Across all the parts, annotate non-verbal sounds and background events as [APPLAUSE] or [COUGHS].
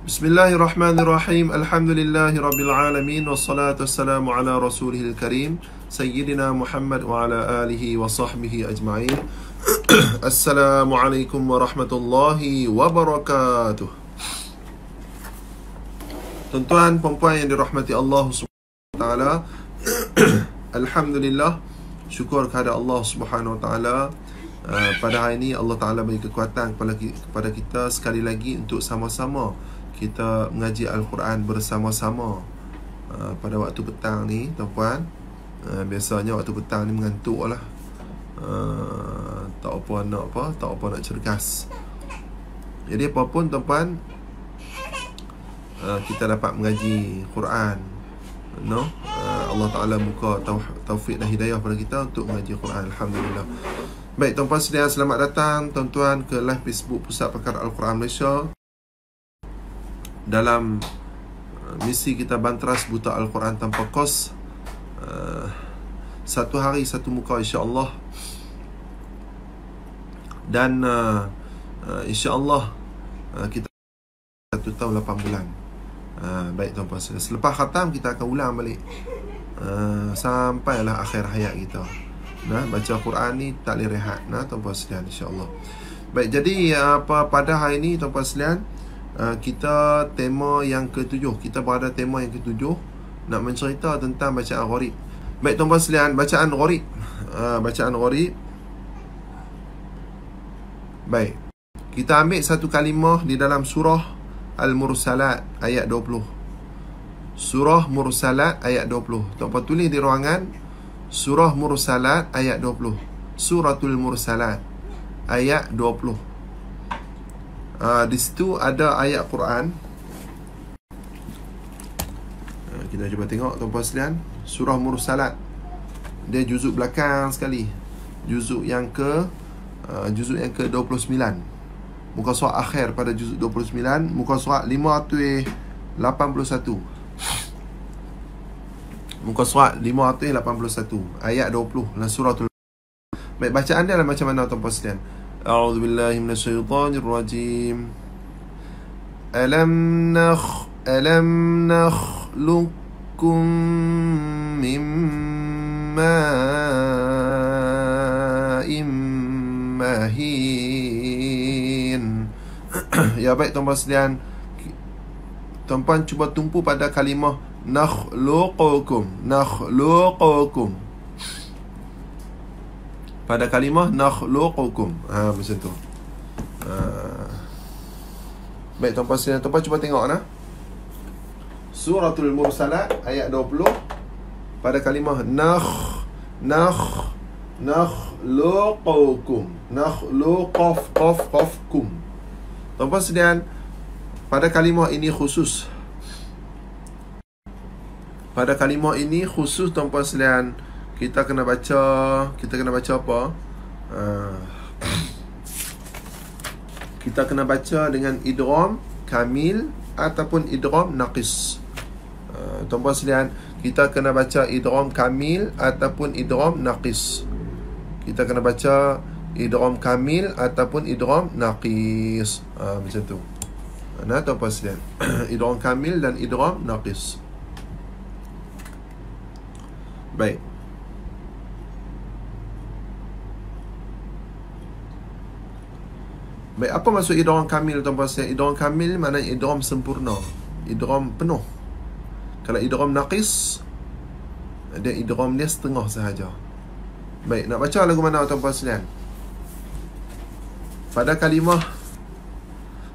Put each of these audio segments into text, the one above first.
Bismillahirrahmanirrahim. Alhamdulillahirabbilalamin wassalatu wassalamu ala rasulihil karim sayyidina Muhammad wa ala alihi wa sahbihi ajma'in. [CLEARS THROAT] Assalamualaikum warahmatullahi wabarakatuh. Tuan-tuan, puan-puan yang dirahmati Allah Subhanahu wa taala. [CLEARS THROAT] Alhamdulillah. Syukur kepada Allah Subhanahu wa taala. Uh, pada hari ini Allah Taala bagi kekuatan kepada kita sekali lagi untuk sama-sama uh, kita mengaji Al-Quran bersama-sama uh, pada waktu petang ni tuan-puan uh, biasanya waktu petang ni mengantuk lah uh, tak apa nak apa tak apa nak cergas jadi apapun tuan-puan uh, kita dapat mengaji Quran no uh, Allah Taala buka taufik dan hidayah pada kita untuk mengaji Quran alhamdulillah baik tuan-puan selamat datang tuan-tuan ke live Facebook Pusat Pakar Al-Quran Malaysia dalam uh, misi kita bantras buta Al-Quran tanpa kos uh, satu hari satu muka Insya Allah dan uh, uh, insyaAllah uh, kita satu tahun lapan bulan uh, baik tuan puan selepas khatam kita akan ulang balik uh, sampailah akhir hayat kita nah baca Quran ni tak boleh rehat nah tuan puan sekalian Allah baik jadi apa pada hari ini tuan puan sekalian uh, kita tema yang ketujuh kita berada tema yang ketujuh nak mencerita tentang bacaan gharib baik tuan-tuan sekalian bacaan gharib uh, bacaan gharib baik kita ambil satu kalimah di dalam surah al-mursalat ayat 20 surah mursalat ayat 20 tuan-tuan tulis di ruangan surah mursalat ayat 20 suratul mursalat ayat 20 uh, di situ ada ayat Quran uh, kita cuba tengok tuan-puan sekalian surah mursalat dia juzuk belakang sekali juzuk yang ke uh, juzuk yang ke 29 muka surat akhir pada juzuk 29 muka surat 581 Muka surat 581 Ayat 20 Dalam surah tu Baik bacaan dia lah macam mana Tuan Puan أعوذ بالله من الشيطان الرجيم ألم نخ ألم نخلقكم من ماء مهين Ya baik tuan-tuan sekalian Tuan-tuan cuba tumpu pada kalimah Nakhluqukum Nakhluqukum pada kalimah nakhluqukum. Ha macam tu. Ha. Baik tuan-tuan sekalian, tuan, tuan cuba tengok nah. Suratul Mursalat ayat 20 pada kalimah nakh nakh nakhluqukum. Nakhluqaf qaf qaf kum. Tuan-tuan pada kalimah ini khusus pada kalimah ini khusus tuan-tuan kita kena baca kita kena baca apa uh, kita kena baca dengan idrom kamil ataupun idrom naqis uh, ah, tuan-tuan sekalian kita kena baca idrom kamil ataupun idrom naqis kita kena baca idrom kamil ataupun idrom naqis uh, macam tu nah tuan-tuan sekalian [COUGHS] idrom kamil dan idrom naqis baik Baik, apa maksud idram kamil tuan-tuan sekalian? Idram kamil maknanya idram sempurna. Idram penuh. Kalau idram naqis, ada idram dia setengah sahaja. Baik, nak baca lagu mana tuan-tuan sekalian? Pada kalimah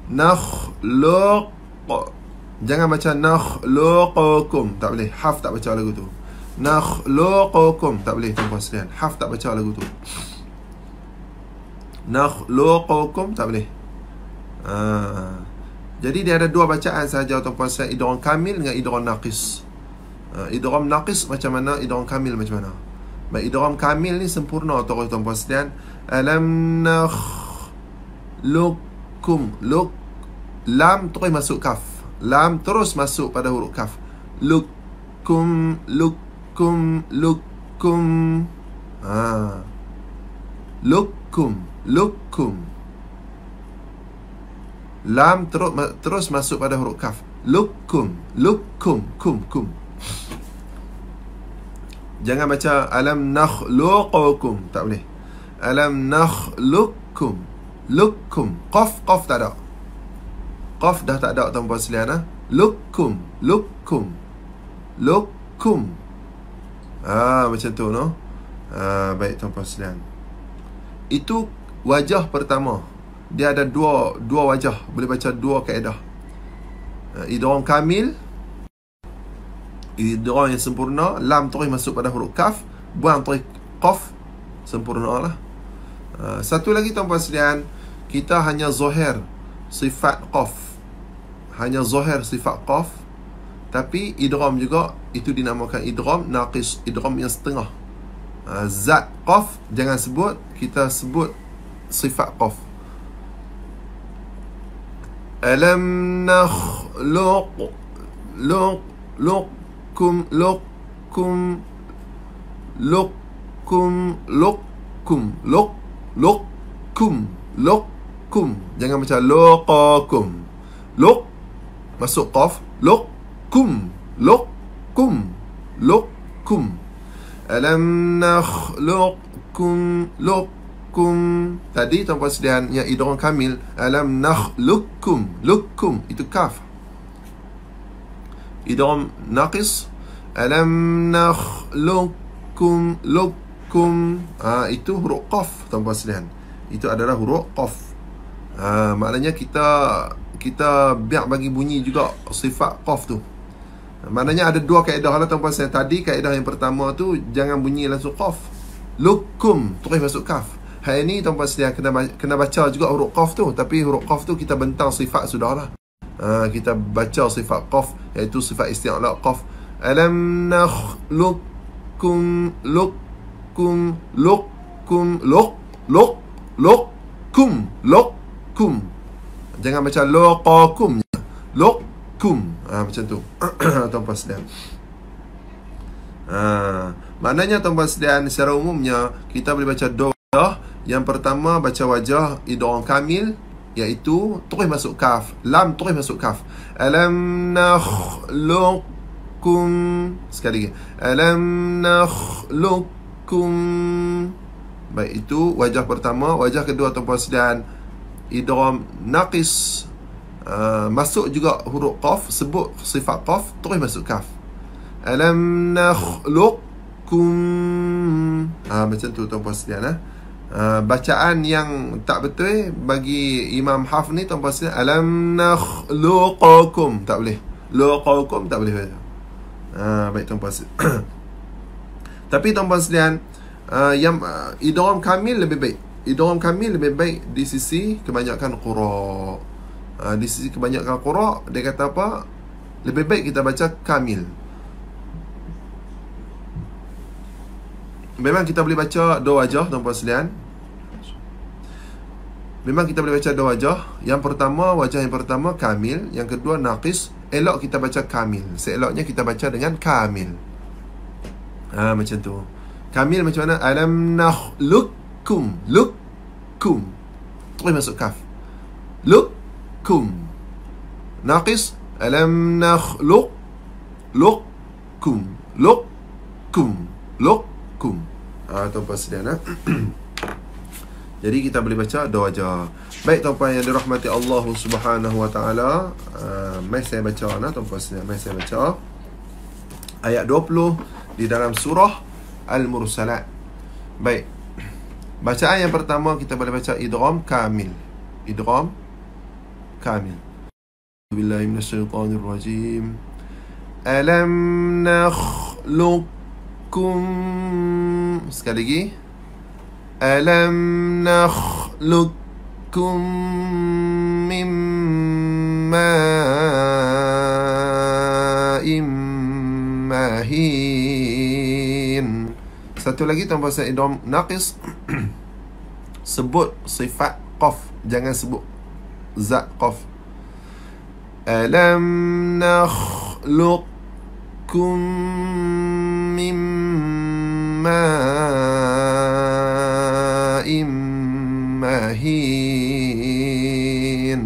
nakhluq Jangan baca nakhluqukum, tak boleh. Haf tak baca lagu tu. Nakhluqukum, tak boleh tuan-tuan sekalian. Haf tak baca lagu tu. Nakhluqukum Tak boleh ha. Jadi dia ada dua bacaan sahaja Atau puasa Idron kamil dengan idron naqis ha. Ah, idron naqis macam mana Idron kamil macam mana Baik idron kamil ni sempurna Atau tuan puasa dan Alam nakhlukum Luk Lam terus masuk kaf Lam terus masuk pada huruf kaf Lukum Lukum Lukum Haa ah. Lukum lukum lam terus, terus masuk pada huruf kaf lukum lukum kum kum jangan baca alam nakh nakhluqukum tak boleh alam nakh lukum qaf qaf tak ada qaf dah tak ada tuan-tuan sekalian ah. lukum lukum lukum ah macam tu no ah baik tuan-tuan sekalian itu Wajah pertama Dia ada dua dua wajah Boleh baca dua kaedah uh, eh, Idron kamil Idron yang sempurna Lam terus masuk pada huruf kaf Buang terus kaf Sempurna lah uh, Satu lagi tuan-puan sedian Kita hanya zohir Sifat kaf Hanya zohir sifat kaf Tapi idrom juga Itu dinamakan idrom Naqis idrom yang setengah eh, Zat kaf Jangan sebut Kita sebut صفة قف ألم نخلق لق لقكم لقكم لقكم لقكم لق لقكم لقكم jangan macam لقكم لق masuk قف لقكم لقكم لقكم ألم نخلقكم لقكم khalaqnakum tadi tuan puan sedian yang idgham kamil alam nakhluqkum lukum itu kaf idgham naqis alam nakhluqkum lukum ha, itu huruf qaf tuan puan sedian itu adalah huruf qaf ha, maknanya kita kita biar bagi bunyi juga sifat qaf tu Maknanya ada dua kaedah lah tuan puan saya Tadi kaedah yang pertama tu Jangan bunyi langsung qaf Lukum Terus masuk kaf Hari ni tuan puan sedia kena, kena baca juga huruf qaf tu Tapi huruf qaf tu kita bentang sifat sudahlah ha, Kita baca sifat qaf Iaitu sifat istiaklah qaf Alam nakhlukum lukum lukum luk luk lukum lukum Jangan baca lukakum Lukum ha, Macam tu Tuan puan sedia Ha, maknanya tuan-tuan sedian secara umumnya Kita boleh baca doh ya. Yang pertama baca wajah idgham kamil iaitu terus masuk kaf, lam terus masuk kaf. Alam nakhluqukum sekali lagi. Alam nakhluqukum Baik itu wajah pertama, wajah kedua ataupun sedan idgham naqis Uh, masuk juga huruf qaf sebut sifat qaf terus masuk kaf alam nakhluqukum ah ha, macam tu tuan puan sekalian ah Uh, bacaan yang tak betul eh, bagi Imam Haf ni tuan puas alam nakhluqakum tak boleh luqakum tak boleh baca uh, baik tuan puas [CLEARS THROAT] tapi tuan puas uh, eh, yang uh, idgham kamil lebih baik idgham kamil lebih baik di sisi kebanyakan qura uh, ah, di sisi kebanyakan qura dia kata apa lebih baik kita baca kamil Memang kita boleh baca doa wajah tuan puan sekalian. Memang kita boleh baca doa wajah. Yang pertama wajah yang pertama kamil, yang kedua naqis. Elok kita baca kamil. Seeloknya kita baca dengan kamil. Ha, macam tu. Kamil macam mana? Alam nakhlukum. Lukum. Terus masuk kaf. Lukum. Naqis. Alam nakhluk. Lukum. Lukum. Lukum kum atau ah, tuan-puan sedian [CLEARS THROAT] jadi kita boleh baca doa aja baik tuan-puan yang dirahmati Allah Subhanahu wa taala uh, mai saya baca nah tuan-puan sedian mai saya baca ayat 20 di dalam surah al-mursalat baik bacaan yang pertama kita boleh baca idgham kamil idgham kamil بالله من الشيطان الرجيم ألم نخلقكم sekali lagi alam nakhlukum mimma mahin satu lagi tanpa saya idom naqis [CLEARS THROAT] sebut sifat qaf jangan sebut zat qaf alam nakhlukum ma'im mahin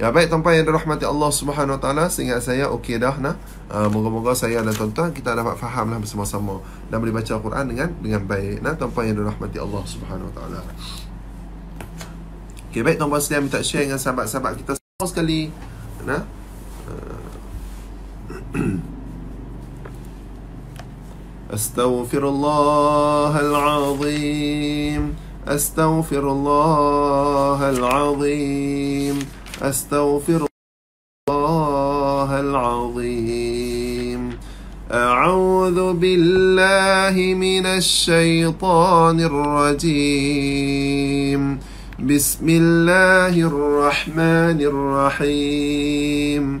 Ya baik tuan-tuan yang dirahmati Allah Subhanahu Wa Taala sehingga saya okey dah nah. Uh, moga-moga saya dan tuan-tuan kita dapat fahamlah bersama-sama dan boleh baca Al-Quran dengan dengan baik. Nah tuan-tuan yang dirahmati Allah Subhanahu Wa Taala. Okey baik tuan-tuan sekalian minta share dengan sahabat-sahabat kita semua sekali. Nah. Uh, [CLEARS THROAT] أستغفر الله العظيم أستغفر الله العظيم أستغفر الله العظيم أعوذ بالله من الشيطان الرجيم بسم الله الرحمن الرحيم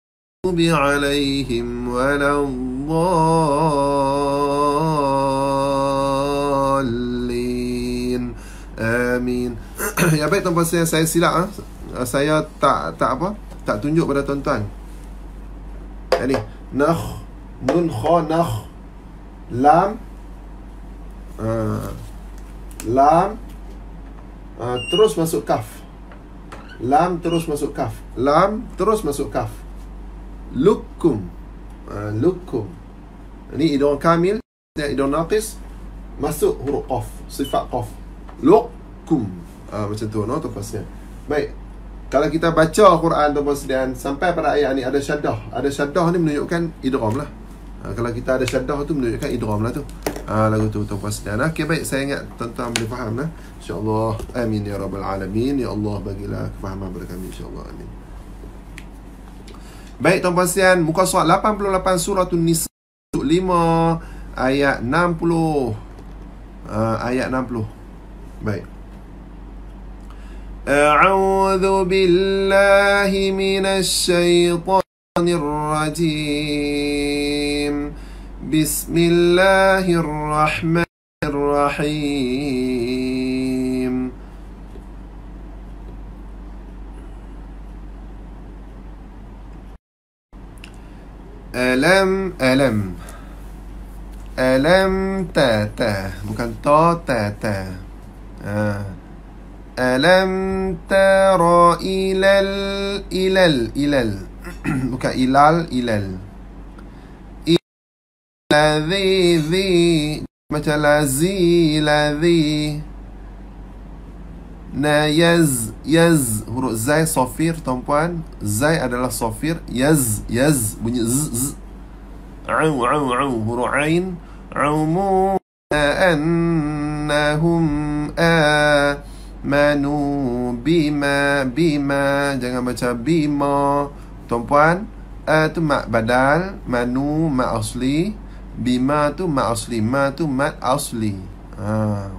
المغضوب عليهم ولا الضالين آمين يا بيت تنبا سيا سيا سيلا سيا تا تا apa تا تنجو pada tuan-tuan يعني نخ نون خو نخ لام لام Uh, terus masuk kaf. Lam terus masuk kaf. Lam terus masuk kaf lukum ah, lukum ni idgham kamil dan idgham naqis masuk huruf qaf sifat qaf lukum uh, macam tu no tafsir baik kalau kita baca Quran tu dan sampai pada ayat ni ada syaddah ada syaddah ni menunjukkan idgham lah uh, kalau kita ada syaddah tu menunjukkan idgham lah tu uh, lagu tu tu dan okey baik saya ingat tuan-tuan boleh faham lah insyaallah amin ya rabbal alamin ya Allah bagilah kefahaman kepada kami Allah amin Baik tuan puan muka surat 88 surah tu Nisa 5 ayat 60. Uh, ah, ayat 60. Baik. أعوذ billahi من الشيطان الرجيم Bismillahirrahmanirrahim. Alam, alam. Alam ta ta. Bukan ta ta ta. Ha. Alam tara ilal ilal ilal. [CLEARS THROAT] Bukan ilal ilal. Ilal ذي ذي macam lazi lazi. Nayaz, yaz huruf zai sofir tuan-puan. Zai adalah sofir. Yaz, yaz bunyi z z. Au au au huruf ain. Umu annahum a manu bima bima jangan baca bima tuan-puan a tu mak badal manu mak asli bima tu mak asli ma tu mak asli ha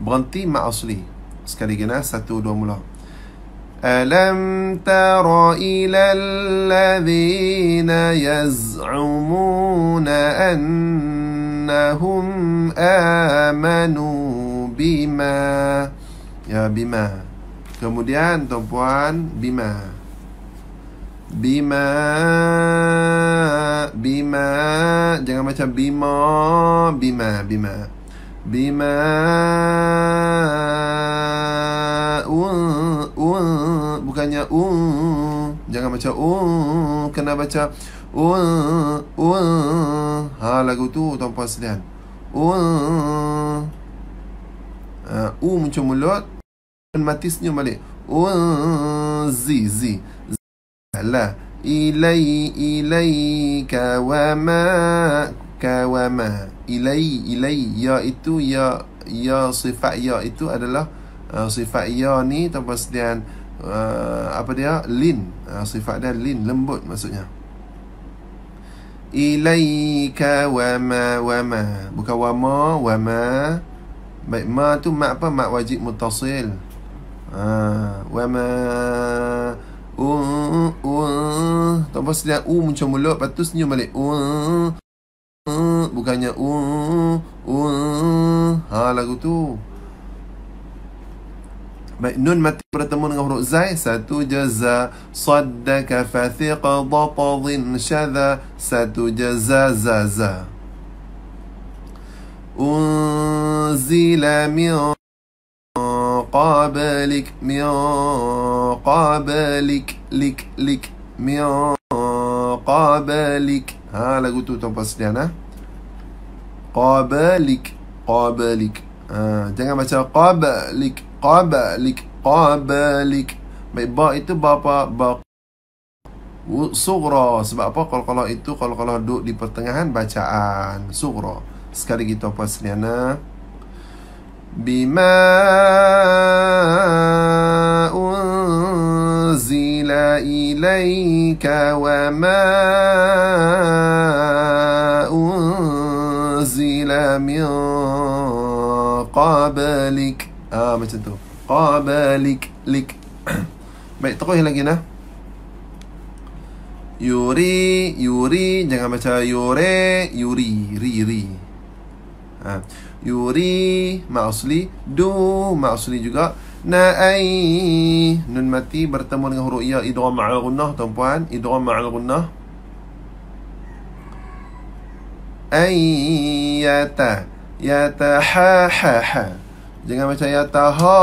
berhenti mak asli sekali kena satu dua mula alam tara ilal ladhina yaz'umuna annahum amanu bima ya bima kemudian tuan-tuan bima bima bima jangan macam bima bima bima بما bukannya jangan baca un kena baca un un ha lagu tu tuan puan sekalian un uh, u muncul mulut dan mati senyum balik un zi zi la ilai ilaika wa ma kawama ilai ilai ya itu ya ya sifat ya itu adalah uh, sifat ya ni tanpa sedian uh, apa dia lin uh, sifat dia lin lembut maksudnya Ilai wama wama bukan wama wama baik ma tu mak apa mak wajib mutasil ha uh, wama un un tanpa sedian u muncul mulut lepas tu senyum balik un Eh, bukannya uh, uh, Ha lagu tu Baik, nun mati bertemu dengan huruf zai Satu jaza Saddaka fathiqa dhaqadhin syadha Satu jaza zaza Unzila min qabalik Min qabalik Lik lik Min qabalik Ha lagu tu tuan puan sekalian ah. Ha? Qabalik, qabalik. Ha, jangan baca qabalik, qabalik, qabalik. Baik ba itu bapa ba sugra sebab apa kalau-kalau itu kalau-kalau duduk di pertengahan bacaan sugra sekali lagi tuan puan sekalian ha? bima unzila إليك وما أنزل من قبلك آه macam tu قبلك لك baik terus lagi nah Yuri, Yuri, jangan baca Yure, Yuri, Ri, Ri. Ha. Yuri, ma'usli, Du, ma'usli juga. na'ai Nun mati bertemu dengan huruf ya idram ma'al gunnah tuan-puan Idram ma'al gunnah Ay yata Yata ha ha ha Jangan macam yata ha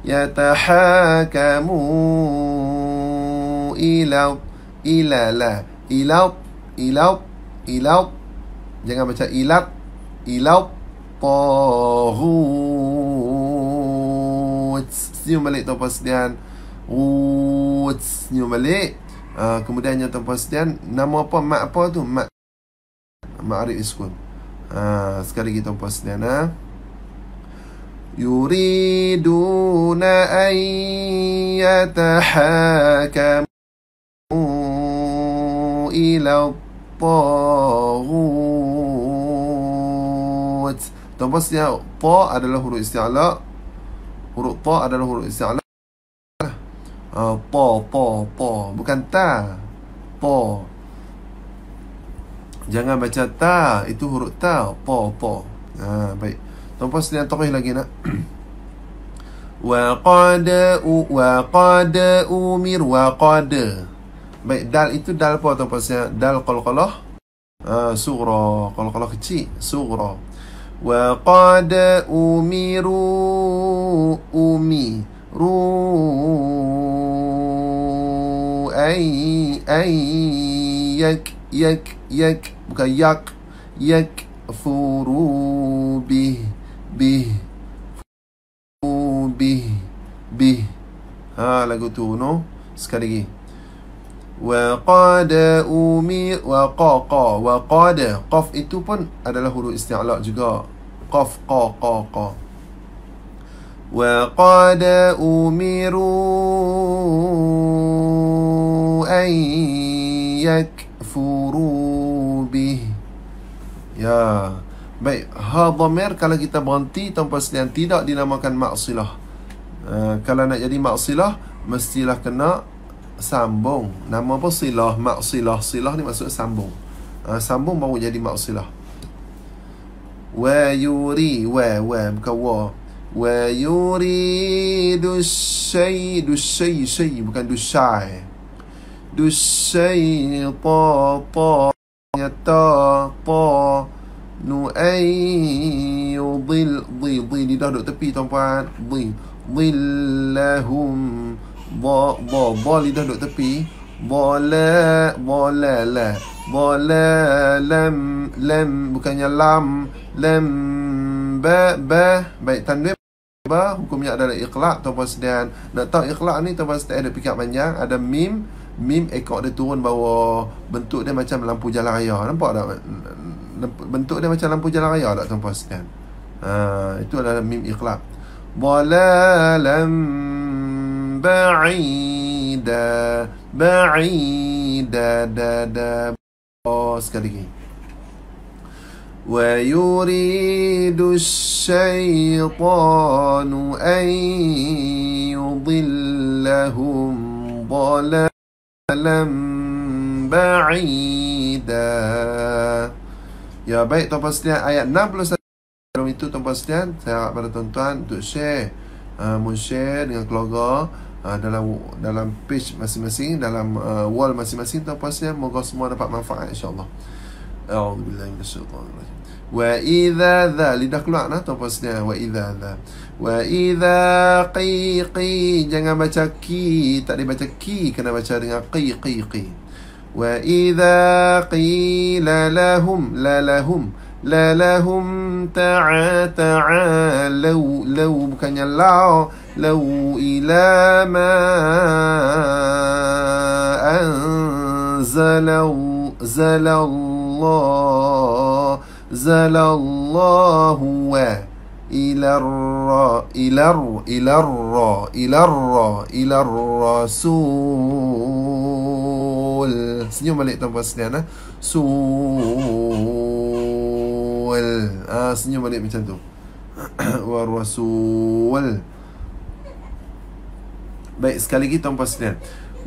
Yata ha kamu Ilau Ilala Ilau Ilau Ilau Jangan macam ilat Ilau Tahu senyum balik Tuan Puan Sedian Oh Senyum balik uh, Kemudiannya Tuan Puan Sedian Nama apa Mak apa tu Mak Mak Arif Iskun uh, Sekali lagi Tuan Puan Sedian ha? يريدون أن يتحاكموا إلى الطاغوت تبص يا طا على الله huruf ta adalah huruf isti'la uh, ah, po po pa bukan ta po jangan baca ta itu huruf ta po po ha ah, baik tuan-tuan sekalian terus lagi nak [CLEARS THROAT] wa qad u wa qad umir wa qad baik dal itu dal po tuan-tuan dal qalqalah uh, ah, sugra qalqalah kecil surah وقد أمروا أمروا أي أي يك يك يك يك يكفروا به به به به ها lagu tu وقد أمر وق ق وقد قف itu pun adalah huruf istiqla juga قف qa, qa, qa. وقد أمروا أن يكفروا به يا Baik, ha dhamir kalau kita berhenti tanpa selian tidak dinamakan maksilah. Uh, kalau nak jadi maksilah, mestilah kena sambung nama apa silah maksilah silah ni maksud sambung ha, sambung baru jadi maksilah wa yuri wa wa bukan wa wa yuri du shay du shay shay bukan du shay du shay pa pa ya ta pa nu ai yudil di dah duk tepi tuan puan dhi dhillahum bo bo bo, lidah duduk tepi bole bole le bole lem lem bukannya lam lem be be baik tanwin ba hukumnya adalah ikhlak atau persediaan nak tahu ikhlak ni tanpa setiap ada pikat banyak ada mim mim ekor dia turun bawa bentuk dia macam lampu jalan raya nampak tak bentuk dia macam lampu jalan raya tak tuan puan ha, itu adalah mim ikhlak bolalam بعيدا بعيدا دا دا باص كده ويريد الشيطان أن يضلهم ضلالا بعيدا Ya baik tuan-tuan sekalian ayat 61 Dalam itu tuan-tuan sekalian saya harap pada tuan-tuan untuk share uh, Mau share dengan keluarga Ah, dalam dalam page masing-masing dalam uh, wall masing-masing tuan puan sekalian moga semua dapat manfaat insyaallah a'udzubillahi minasyaitanirrajim wa idza dha lidah keluar nah tuan puan sekalian wa idza dha wa idza qi jangan baca ki tak boleh baca ki kena baca dengan qi qi wa idza qi la lahum la lahum la lahum ta'a ta'a law law bukannya law لو إلى ما أنزل زل الله زل الله و إلى الر إلى الر إلى الر إلى الر إلى الرسول سنيوم عليك تنبوا سنيانا سول آه سنيوم عليك مثل والرسول بإسكاليجيتون باسلان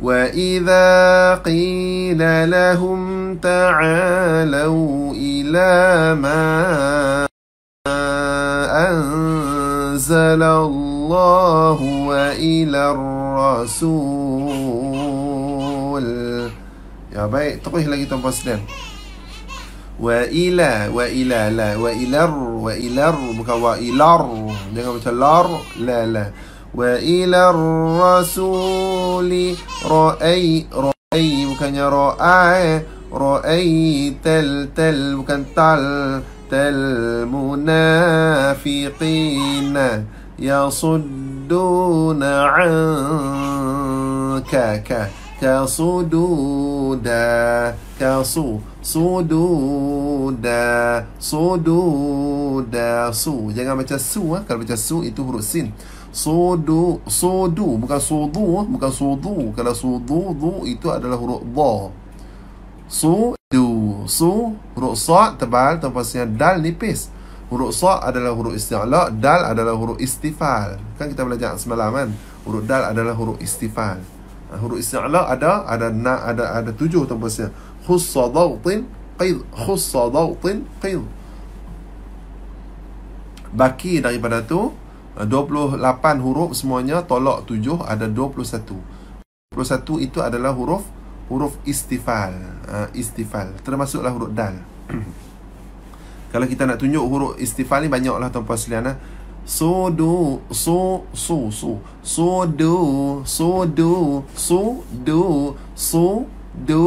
وإذا قيل لهم تعالوا إلى ما أنزل الله وإلى الرسول يا باي terus lagi tanpa وإلى وإلى لا وإلى وإلى bukan وإلى jangan macam lar لا, لا وإلى الرسول رأي رأي وكان رأي رأي تل تل وكان تل تل منافقين يصدون عنك ك كصدودا كصو صدودا صدودا صو jangan baca su ha. kalau baca su itu huruf sin sodu sodu bukan sodu bukan sodu kalau sodu du itu adalah huruf dha su du huruf sa tebal tempatnya dal nipis huruf sa adalah huruf isti'la dal adalah huruf istifal kan kita belajar semalam kan huruf dal adalah huruf istifal huruf isti'la ada ada na ada ada tujuh tempatnya khussa dawtin qid khussa dawtin qid baki daripada tu 28 eh, huruf semuanya tolak 7 ada 21. 21 itu adalah huruf huruf istifal. Uh, istifal termasuklah huruf dal. [CLEARS THROAT] Kalau kita nak tunjuk huruf istifal ni banyaklah tuan-tuan sekalian ah. Eh. So do so so so so do so do so do so do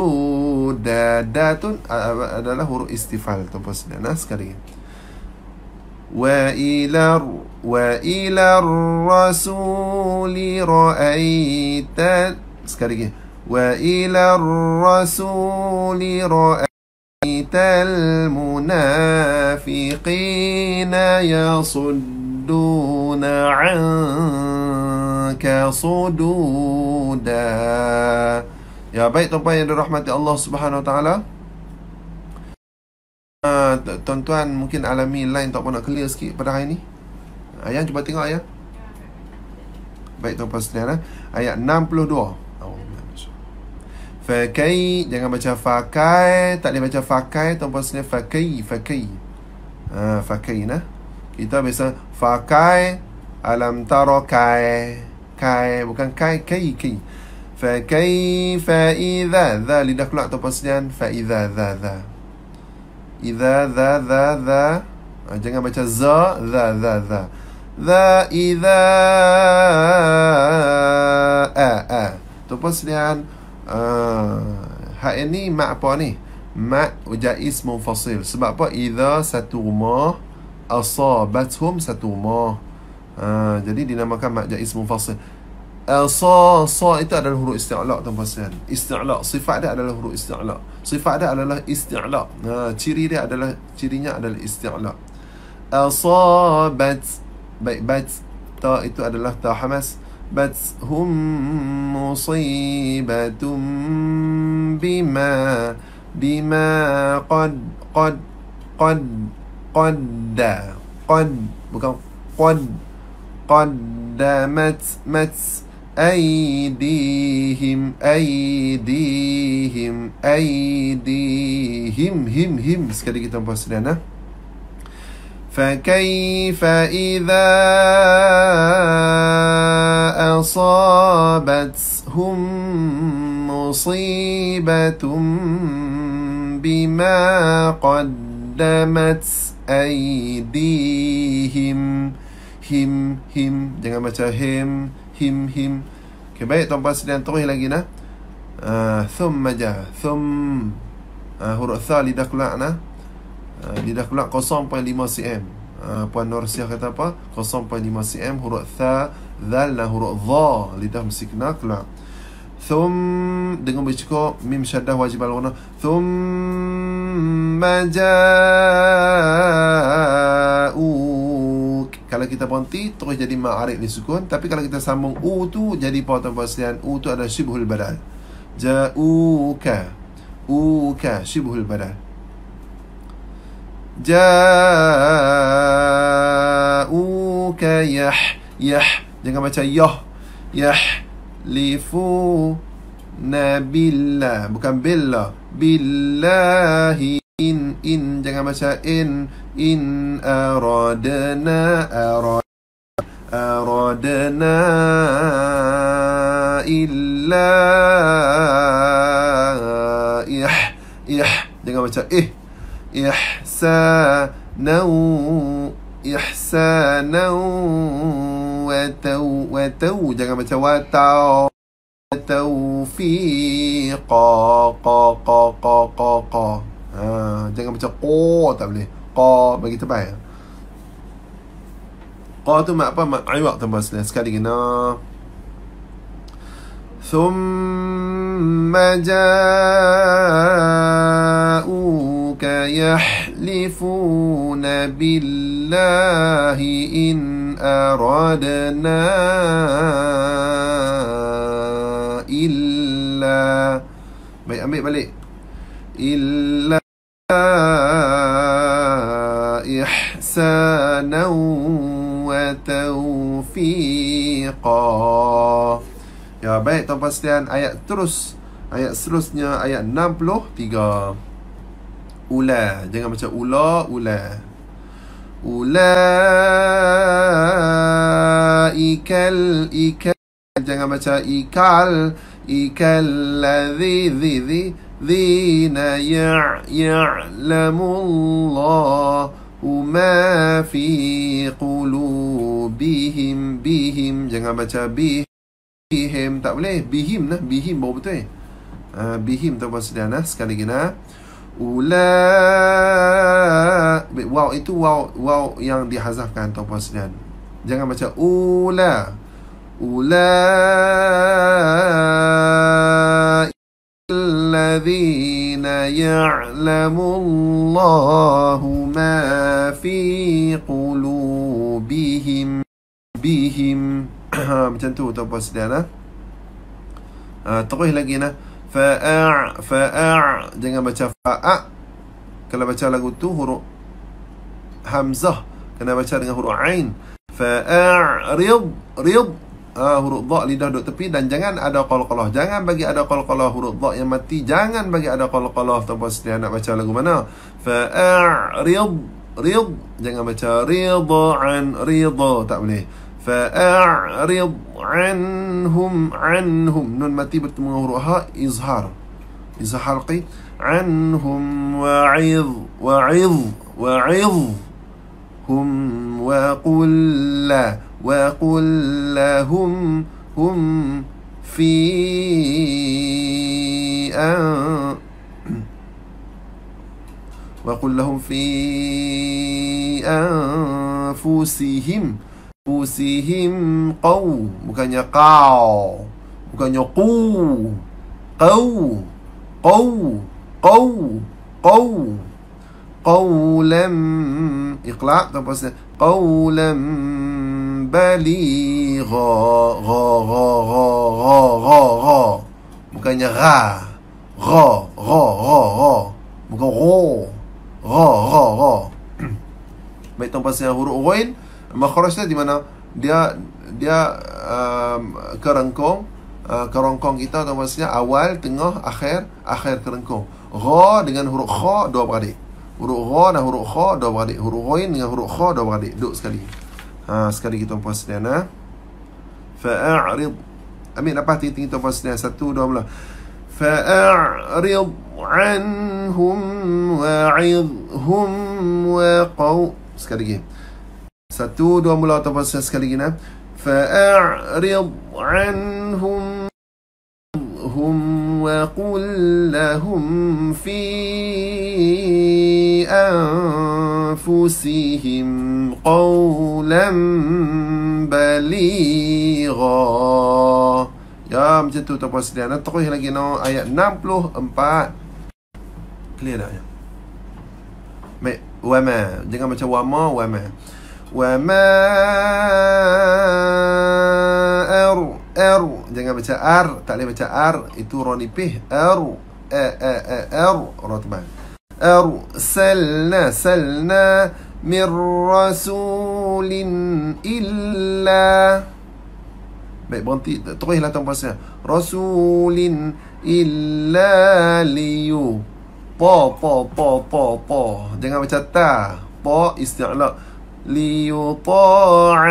da da tu adalah huruf istifal tuan-tuan sekalian sekali. Wa ilar وإلى الرسول رأيت وإلى الرسول رأيت المنافقين يصدون عنك صدودا يا بيت طبعاً يا رحمة الله سبحانه وتعالى tuan-tuan mungkin alami line tak pernah clear sikit pada hari ni Ayah cuba tengok ayah Baik tuan puan sekalian eh. Ayat 62 Fakai Jangan baca fakai Tak boleh baca fakai Tuan puan sekalian Fakai Fakai ha, Fakai nah. Kita biasa Fakai Alam taro kai Kai Bukan kai Kai Kai Fakai Faiza Dha Lidah keluar tuan puan sekalian Faiza Dha Dha Iza Dha Dha Dha ha, Jangan baca Za Dha Dha Dha dha idha a a tu pun sedian uh, hak ini mak apa ni mak jais munfasil sebab apa idha satu rumah asabathum satu rumah uh, jadi dinamakan mak jais munfasil Sa, sa itu adalah huruf isti'alak tuan puan Isti'alak, sifat dia adalah huruf isti'alak Sifat dia adalah isti'alak ha, Ciri dia adalah, cirinya adalah isti'alak Asabat but but ta itu adalah ta hamas but hum musibatum bima bima qad qad qad qad qad bukan qad qaddamat mat aydihim aydihim aydihim him him sekali kita puas sedana ha? فكيف إذا أصابتهم مصيبة بما قدمت أيديهم him him jangan baca him him him okay, baik tuan dan tuan lagi nah uh, thumma ja thum uh, huruf tha lidah kelak nah Ah, dia dah keluar 0.5 cm. Uh, Puan Nur Syah kata apa? 0.5 cm huruf tha dhal dan huruf dha lidah mesti kena keluar. Thum dengan bercukur mim syaddah wajib al warna. Thum majau. Kalau kita berhenti terus jadi ma'arif ni sukun tapi kalau kita sambung u tu jadi potong pasian u tu adalah syibhul badal. Ja'uka. Uka syibhul badal. جاءوك yah yah, jangan baca yah yah lifu nabilla bukan billa billahi in in jangan baca in in aradna arad aradna illa ih yah jangan baca ih yah إحسانا إحسانا وتو وتو jangan baca watau توفيقا قا قا قا قا قا jangan baca قو tak boleh قا bagi tebal قا tu mak apa mak ayuak tu masalah sekali kena ثم جاء يحلفون بالله إن أردنا إلا Baik, ambil balik إلا إحسانا وتوفيقا Ya, baik tuan-tuan ayat terus Ayat seterusnya, ayat 63 ula jangan baca ula ula ulaikal ikal jangan baca ikal ikal ladzi dzi dzi dzina ya'lamu Allah ma fi qulubihim bihim jangan baca bihim bihim tak boleh bihim nah bihim baru betul eh uh, bihim tak bahasa dia nah sekali lagi nah Ula wow itu wow wow yang dihazafkan ataupun sedan Jangan baca Ula Ula الذين يعلم الله ما في قلوبهم بهم macam tu tuan puan sedar ha? ha lagi nah fa'a' fa'a' jangan baca fa'a kalau baca lagu tu huruf hamzah kena baca dengan huruf ain fa'a' rid rid uh, ha, huruf dha lidah duduk tepi dan jangan ada qalqalah jangan bagi ada qalqalah huruf dha yang mati jangan bagi ada qalqalah tanpa sedia nak baca lagu mana fa'a' rid rid jangan baca ridha an ridha tak boleh فأعرض عنهم عنهم نون متيبة مرورها إظهار إظهار قي عنهم وعظ وعظ وعظ هم وقل لا وقل لهم هم في أن وقل لهم في أنفسهم أنفسهم قو bukannya kau bukannya qu قو قو قو قو قولا إقلاع قولا بليغا غا غا غا غا غا غا bukannya غا غا غا غا غا bukan غا غا غا غا baik tuan pasal huruf ghain makhrajnya di mana dia dia uh, kerengkong uh, kerongkong kita atau maksudnya awal tengah akhir akhir kerengkong gha dengan huruf kha dua beradik huruf gha dan huruf kha dua beradik huruf ghain dengan huruf kha dua beradik duk sekali ha sekali kita puas dia nah fa'rid amin apa tinggi tinggi tuan puan satu dua mula fa'rid anhum wa'idhhum wa qaw sekali lagi satu dua mula ataupun saya sekali lagi nah. Fa'rid 'anhum hum wa qul lahum fi anfusihim qawlan baligha Ya macam tu tuan-tuan sedia Nak terus lagi no ayat 64 Clear tak ya? Baik, wama Jangan macam wama, wama وماء ار ار jangan baca ar tak boleh baca ar itu ra nipih ar a a a ar rotban ارسلنا سلنا من رسول الا baik berhenti teruslah tanpa pasal رسول الا ليو po po po po po jangan baca ta po istilah ليطاع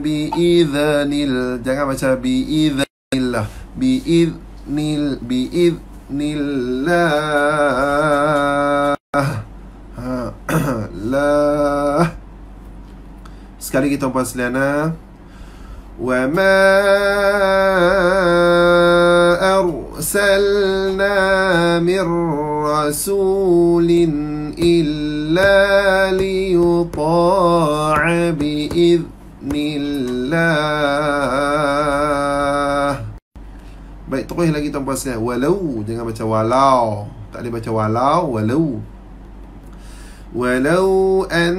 بإذن الله baca بإذن الله بإذن بإذن الله [COUGHS] لا sekali kita pas ah. وما أرسلنا من رسول إلا ليطاع بإذن Baik, terus lagi tuan puan sekalian Walau, jangan baca walau Tak boleh baca walau, walau Walau an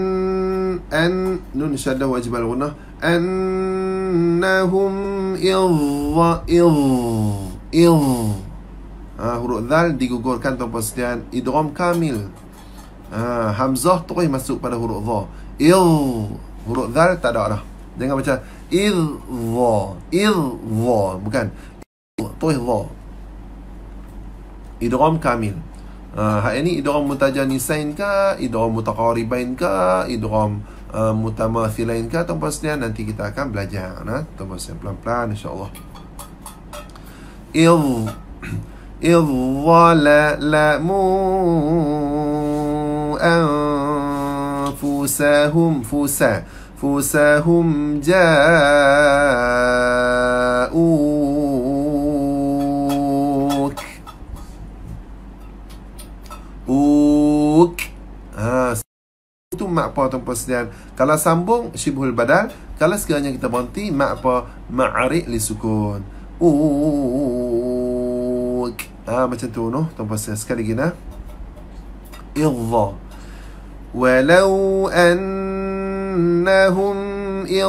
an nun syaddah wajib al gunah annahum idza id id ah huruf dal digugurkan tanpa sekian idgham kamil Ha, hamzah tu kan masuk pada huruf dha. Il huruf dhal tak ada dah. Jangan macam il dha. Il dha bukan. Tu dha. Idgham kamil. Ha, hak ini idgham mutajan nisain ke, idgham mutaqaribain ka, idgham uh, ha, mutamathilain ke atau pasti nanti kita akan belajar nah. Tunggu sekejap pelan-pelan insya-Allah. Il il la la mu أنفسهم fusa فسهم جاءوك أوك ها itu makpa tanpa sedian Kalau sambung Syibhul badal Kalau sekiranya kita berhenti Makpa Ma'arik li sukun Uuuuk ha, Macam tu no Tanpa sedian Sekali lagi nah Idha ولو أنهم إذ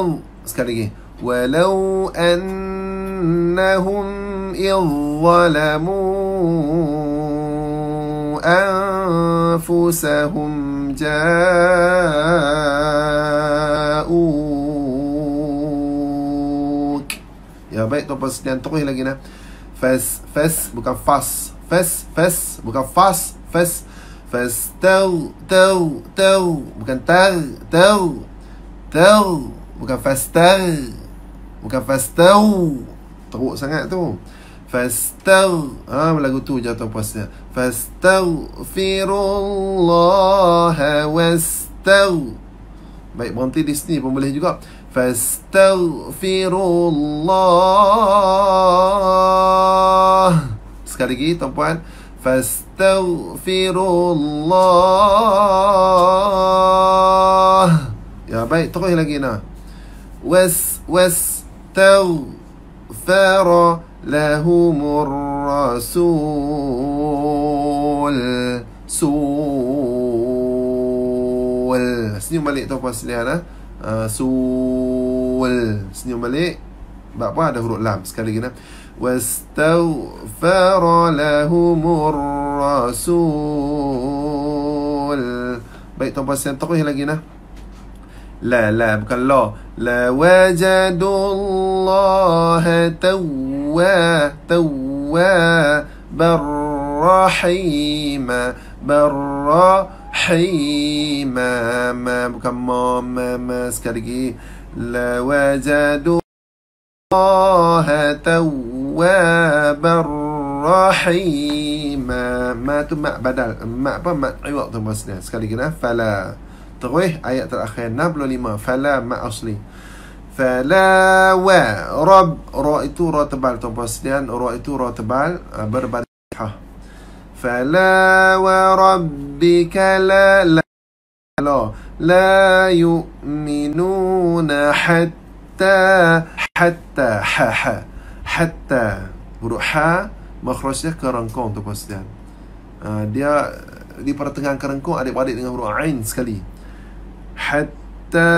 سكرجي ولو أنهم إذ ظلموا أنفسهم جاءوك يا بيت توبس لأن تقولي لقينا فس فس بكفاس فس فس بكفاس فس Fas tel, tel, tel Bukan tel, tel Tel Bukan fas tel Bukan fas tel Teruk sangat tu Fas tel ha, Lagu tu je tuan puasa Fas tel Firullah Was tel Baik berhenti di sini pun boleh juga fas Fastaghfirullah Sekali lagi tuan-puan فاستغفروا الله يا باي تقول لك هنا وس واستغفر لهم الرسول سول سنيو مالي تو بس لي آه، سول سنيو مالي بقى ده حروف لام سكالي هنا واستغفر لهم الرسول Baik tuan-tuan saya terus lagi nah لا لا bukan لا لوجد الله توى توى بالرحيم بالرحيم ما bukan ما ما ما sekali lagi الله توى توابا رحيما ما ثم بدل ما ما عوض أيوة، مسنا سكالي كنا فلا تغويه آية الأخير نبلو لما فلا ما أصلي فلا و رب رأيتو رتبال تبصدين رأيتو رتبال بربال فلا وربك لا لا لا, لا يؤمنون حتى حتى ح ح hatta huruf ha makhrajnya kerengkong tu pastian uh, ah, dia di pertengahan kerengkong ada balik dengan huruf ain sekali hatta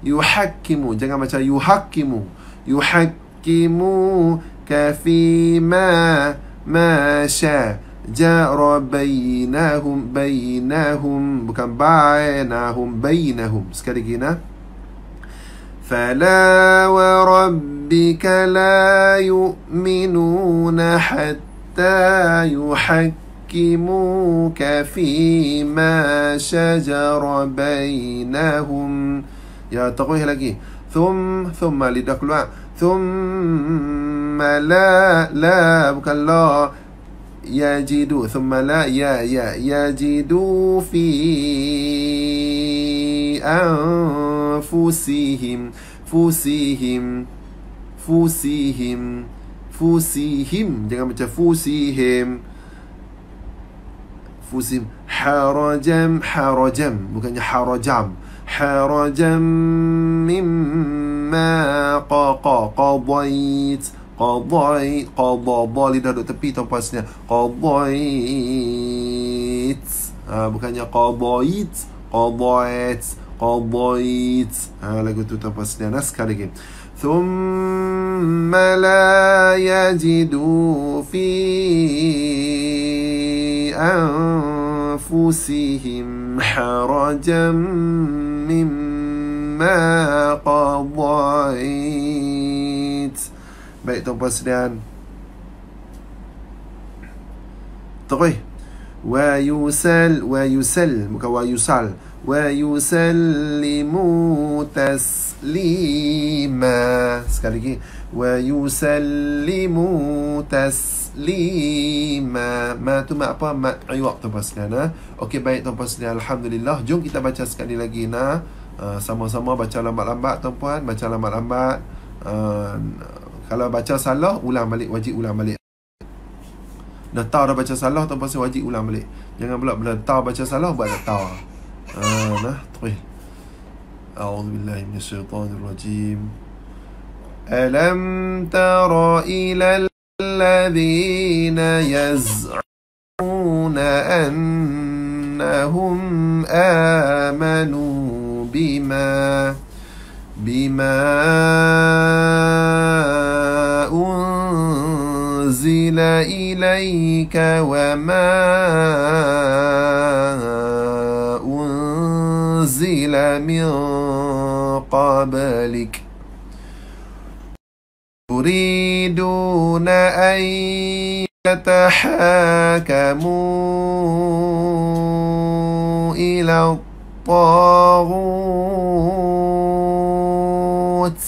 yuhakimu jangan macam yuhakimu yuhakimu kafi ma ma masha jara bainahum bainahum bukan bainahum bainahum sekali lagi nah فلا وربك لا يؤمنون حتى يحكموك فيما شجر بينهم يا تقويه لكي ثم ثم lidah ثم لا لا bukan يجدوا ثم لا يا يا يجدوا في أنفسهم فسيهم فسيهم فسيهم jangan baca fusihim fusihim harajam harajam bukannya harajam harajam mimma qaqa qadait qadai qada da lidah duduk tepi tanpa pasnya qadait ha, ah, bukannya qadait qadait qadait ha, ah, lagu tu tanpa pasnya nah sekali lagi ثم لا يجدوا في أنفسهم حرجا مما قضيت Baik tuan puan sedian Terui Wa yusal Wa yusal Bukan wa yusal Wa yusallimu taslima Sekali lagi Wa yusallimu taslima Ma tu ma apa? Ma iwak tu puan sedian eh? baik tu puan Alhamdulillah Jom kita baca sekali lagi na Uh, ah, sama-sama baca lambat-lambat tuan puan Baca lambat-lambat ah, kalau baca salah, ulang balik. Wajib ulang balik. Dah tahu dah baca salah, tak pasal wajib ulang balik. Jangan pula bila tahu baca salah, buat tak tahu. Haa, ah, nah. Terus. A'udzubillahimmanasyaitanirrajim. Alam tara ilal الذين يزعمون أنهم آمنوا بما بما عليك وما أنزل من قبلك يريدون أن يتحاكموا إلى الطاغوت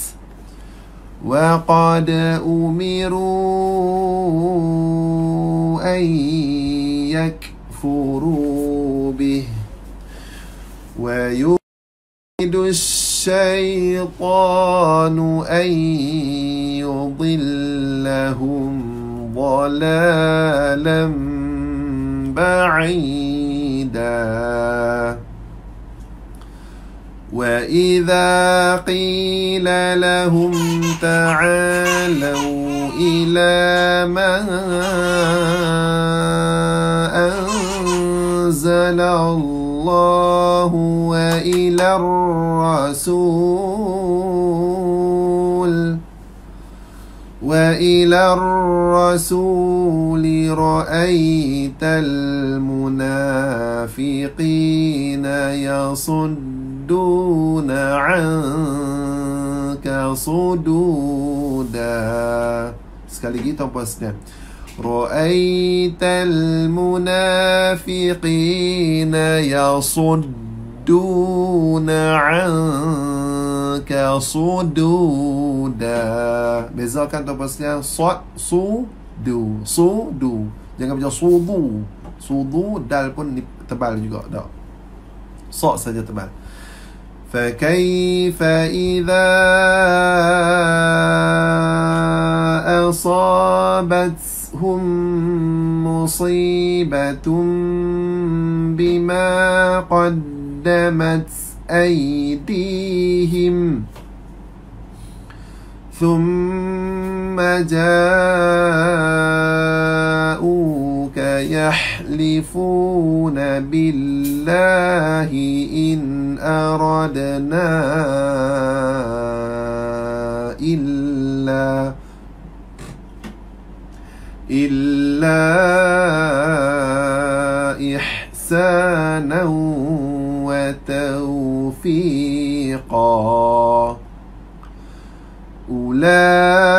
وقد أمروا أن يكفروا به ويريد الشيطان أن يضلهم ضلالا بعيدا وإذا قيل لهم تعالوا إلى ما أنزل الله وإلى الرسول وإلى الرسول رأيت المنافقين يصدون عنك صدودا sekali gitu bosnya ra'aital munafiqina yasudduna 'anka sududa bezakan tu bosnya sud su du su du jangan macam sudu sudu dal pun tebal juga tak sok saja tebal فكيف إذا أصابتهم مصيبة بما قدمت أيديهم ثم جاءوا ربك يحلفون بالله إن أردنا إلا إلا إحسانا وتوفيقا أولئك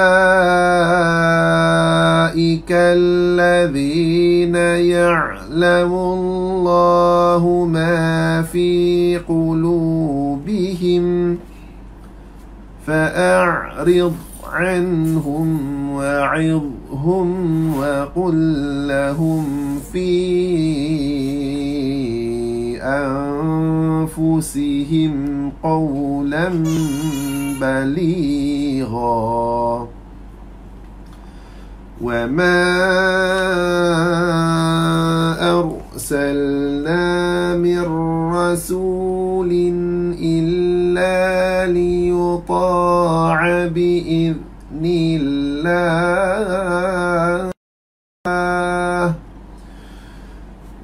أولئك الذين يعلم الله ما في قلوبهم فأعرض عنهم وعظهم وقل لهم في أنفسهم قولا بليغا وما أرسلنا من رسول إلا ليطاع بإذن الله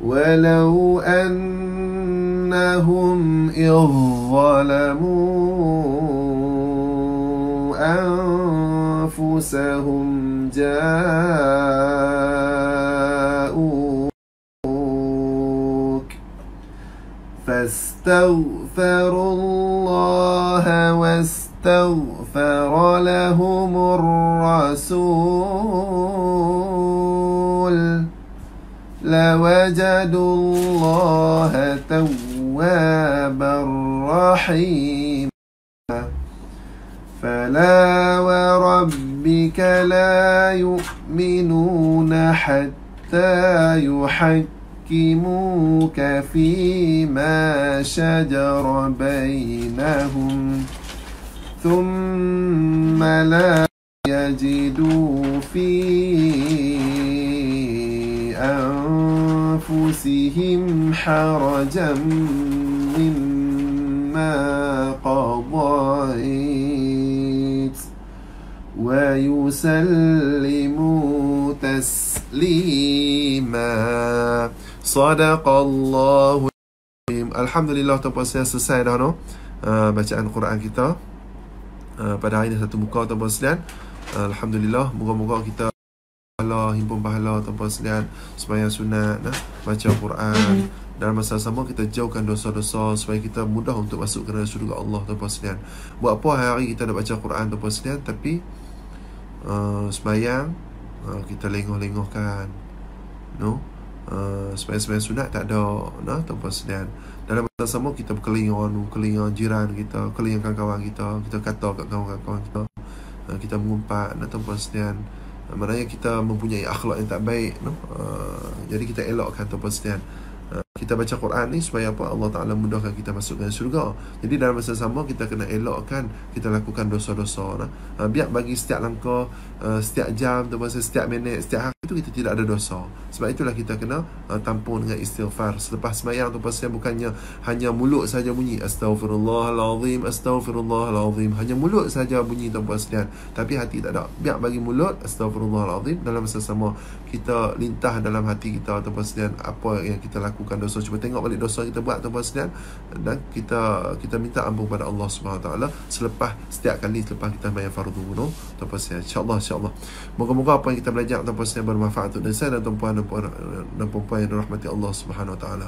ولو أنهم إذ ظلموا أنفسهم جاءوك فاستغفروا الله واستغفر لهم الرسول لوجدوا الله توابا رحيما فلا وربك لا يؤمنون حتى يحكموك فيما شجر بينهم ثم لا يجدوا في أنفسهم حرجا مما قضيت Wa yusallimu صدق الله الحمد لله tuan-tuan saya selesai dah no? uh, bacaan Quran kita uh, pada hari ini satu muka tuan-tuan sekalian uh, alhamdulillah Muka-muka kita pahala himpun pahala tuan-tuan sekalian supaya sunat nah? baca Quran dalam masa sama kita jauhkan dosa-dosa supaya kita mudah untuk masuk ke dalam syurga Allah tuan-tuan sekalian buat apa hari kita nak baca Quran tuan-tuan sekalian tapi uh, sembahyang uh, kita lenguh-lenguhkan no uh, sembahyang-sembahyang sunat tak ada no tempat sedian dalam masa semua kita berkelingan kelingan jiran kita kelingan kawan-kawan kita kita kata kat kawan-kawan kita uh, kita mengumpat no tempat sedian uh, maknanya kita mempunyai akhlak yang tak baik no uh, jadi kita elakkan tempat sedian kita baca Quran ni supaya apa Allah Taala mudahkan kita masuk ke syurga. Jadi dalam masa sama kita kena elokkan kita lakukan dosa-dosa lah. Ha, biar bagi setiap langkah, uh, setiap jam, tu masa setiap minit, setiap hari itu kita tidak ada dosa. Sebab itulah kita kena uh, eh, tampung dengan istighfar. Selepas sembahyang tu pasal bukannya hanya mulut saja bunyi astagfirullahalazim, astagfirullahalazim. Hanya mulut saja bunyi tu pasal tapi hati tak ada. Biar bagi mulut astagfirullahalazim dalam masa sama kita lintah dalam hati kita ataupun sedian apa yang kita lakukan dosa dosa cuba tengok balik dosa kita buat tuan-tuan sekalian dan kita kita minta ampun kepada Allah Subhanahu taala selepas setiap kali selepas kita bayar fardu wudu tuan-tuan sekalian insyaallah insyaallah moga-moga apa yang kita belajar tuan-tuan sekalian bermanfaat untuk dan saya dan tuan-tuan dan puan-puan yang dirahmati Allah Subhanahu taala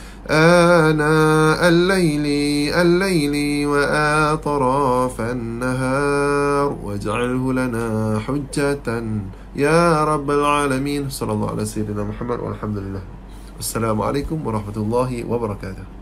آناء الليل الليل وآطراف النهار واجعله لنا حجة يا رب العالمين صلى الله على سيدنا محمد والحمد لله السلام عليكم ورحمة الله وبركاته